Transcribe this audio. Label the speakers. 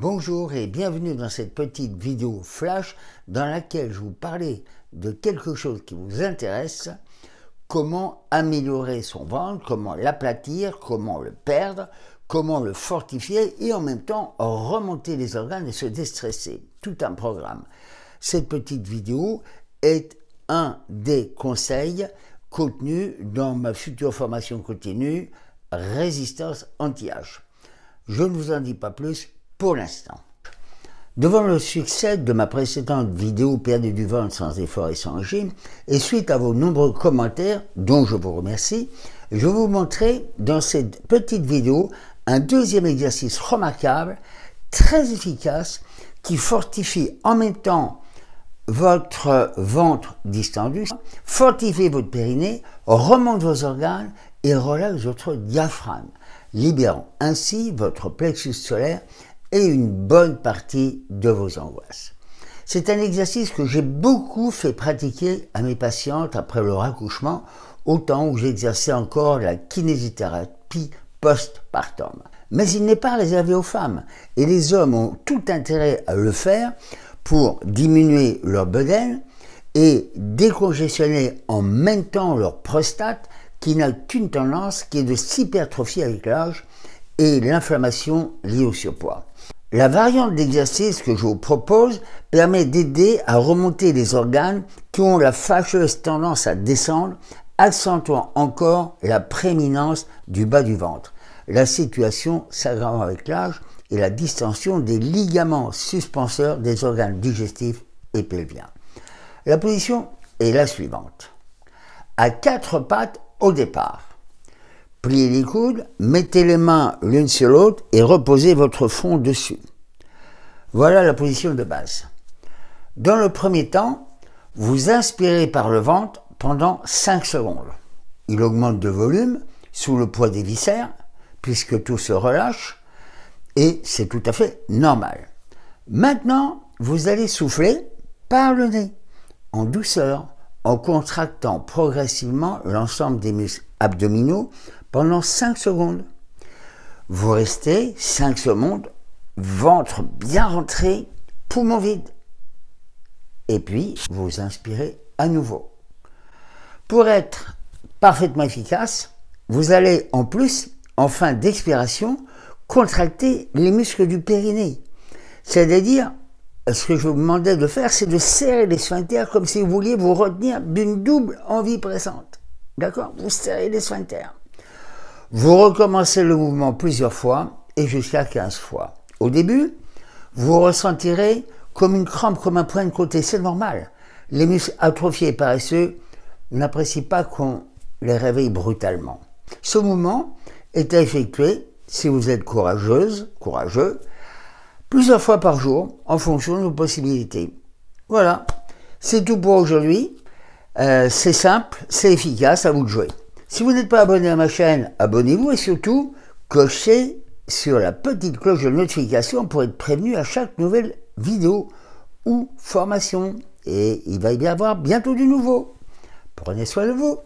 Speaker 1: Bonjour et bienvenue dans cette petite vidéo flash dans laquelle je vous parlais de quelque chose qui vous intéresse, comment améliorer son ventre, comment l'aplatir, comment le perdre, comment le fortifier et en même temps remonter les organes et se déstresser. Tout un programme. Cette petite vidéo est un des conseils contenus dans ma future formation continue Résistance anti-âge. Je ne vous en dis pas plus, pour l'instant. Devant le succès de ma précédente vidéo Perdu du ventre sans effort et sans régime » et suite à vos nombreux commentaires, dont je vous remercie, je vous montrer dans cette petite vidéo un deuxième exercice remarquable, très efficace, qui fortifie en même temps votre ventre distendu, fortifie votre périnée, remonte vos organes et relâche votre diaphragme, libérant ainsi votre plexus solaire et une bonne partie de vos angoisses. C'est un exercice que j'ai beaucoup fait pratiquer à mes patientes après leur accouchement, au temps où j'exerçais encore la kinésithérapie post-partum. Mais il n'est pas réservé aux femmes, et les hommes ont tout intérêt à le faire pour diminuer leur bedaine et décongestionner en même temps leur prostate qui n'a qu'une tendance qui est de s'hypertrophier avec l'âge et l'inflammation liée au surpoids. La variante d'exercice que je vous propose permet d'aider à remonter les organes qui ont la fâcheuse tendance à descendre, accentuant encore la prééminence du bas du ventre. La situation s'aggrave avec l'âge et la distension des ligaments suspenseurs des organes digestifs et pelviens. La position est la suivante. À quatre pattes au départ. Pliez les coudes, mettez les mains l'une sur l'autre et reposez votre front dessus. Voilà la position de base. Dans le premier temps, vous inspirez par le ventre pendant 5 secondes. Il augmente de volume sous le poids des viscères, puisque tout se relâche, et c'est tout à fait normal. Maintenant, vous allez souffler par le nez, en douceur, en contractant progressivement l'ensemble des muscles abdominaux pendant 5 secondes. Vous restez 5 secondes, ventre bien rentré, poumon vide. Et puis, vous inspirez à nouveau. Pour être parfaitement efficace, vous allez en plus, en fin d'expiration, contracter les muscles du périnée. C'est-à-dire, ce que je vous demandais de faire, c'est de serrer les soins sphincters comme si vous vouliez vous retenir d'une double envie pressante. D'accord Vous serrez les soins sphincters. Vous recommencez le mouvement plusieurs fois et jusqu'à 15 fois. Au début, vous ressentirez comme une crampe, comme un point de côté, c'est normal. Les muscles atrophiés et paresseux n'apprécient pas qu'on les réveille brutalement. Ce mouvement est à effectuer, si vous êtes courageuse, courageux, plusieurs fois par jour en fonction de vos possibilités. Voilà, c'est tout pour aujourd'hui. Euh, c'est simple, c'est efficace, à vous de jouer. Si vous n'êtes pas abonné à ma chaîne, abonnez-vous et surtout, cochez sur la petite cloche de notification pour être prévenu à chaque nouvelle vidéo ou formation. Et il va y avoir bientôt du nouveau. Prenez soin de vous.